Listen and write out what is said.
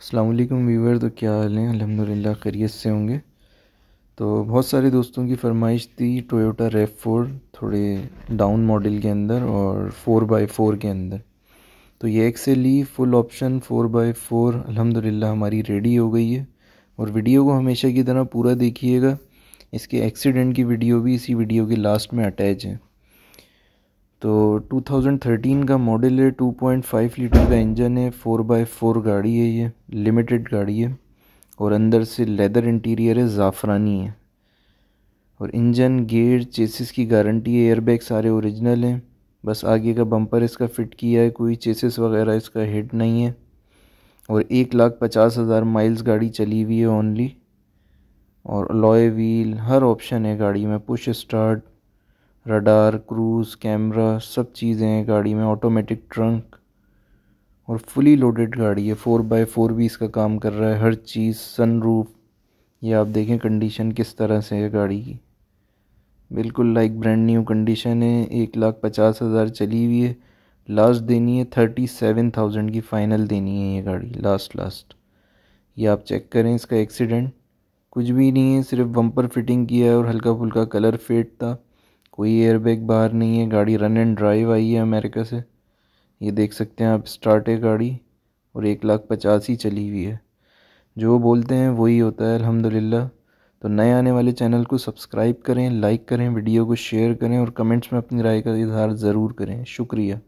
अल्लाम वीवर तो क्या हाल हैं अलहमदिल्ला खैरियत से होंगे तो बहुत सारे दोस्तों की फरमाइश थी टोयोटा रेफ फोर थोड़े डाउन मॉडल के अंदर और फ़ोर बाई फ़ोर के अंदर तो ये एक से ली full option four by four अलहमदिल्ला हमारी रेडी हो गई है और वीडियो को हमेशा की तरह पूरा देखिएगा इसके एक्सीडेंट की वीडियो भी इसी वीडियो के लास्ट में अटैच है तो 2013 का मॉडल है 2.5 लीटर का इंजन है फोर बाई फोर गाड़ी है ये लिमिटेड गाड़ी है और अंदर से लेदर इंटीरियर है ज़ाफ़रानी है और इंजन गेयर चेसिस की गारंटी है एयरबैग सारे ओरिजिनल हैं बस आगे का बम्पर इसका फ़िट किया है कोई चेसिस वगैरह इसका हिट नहीं है और एक लाख पचास हज़ार माइल्स गाड़ी चली हुई है ओनली और लॉय व्हील हर ऑप्शन है गाड़ी में push start radar cruise camera सब चीज़ें हैं गाड़ी में ऑटोमेटिक ट्रंक और फुली लोडेड गाड़ी है फ़ोर बाय फोर भी इसका काम कर रहा है हर चीज़ सनरूफ ये आप देखें कंडीशन किस तरह से है गाड़ी की बिल्कुल लाइक ब्रांड न्यू कंडीशन है एक लाख पचास हज़ार चली हुई है लास्ट देनी है थर्टी सेवन थाउजेंड की फ़ाइनल देनी है ये गाड़ी लास्ट लास्ट ये आप चेक करें इसका एक्सीडेंट कुछ भी नहीं है सिर्फ बम्पर फिटिंग किया है और हल्का फुल्का कलर फेड था कोई एयरबैग बाहर नहीं है गाड़ी रन एंड ड्राइव आई है अमेरिका से ये देख सकते हैं आप स्टार्ट है गाड़ी और एक लाख पचास ही चली हुई है जो बोलते हैं वही होता है अल्हम्दुलिल्लाह तो नए आने वाले चैनल को सब्सक्राइब करें लाइक करें वीडियो को शेयर करें और कमेंट्स में अपनी राय का इजहार ज़रूर करें शुक्रिया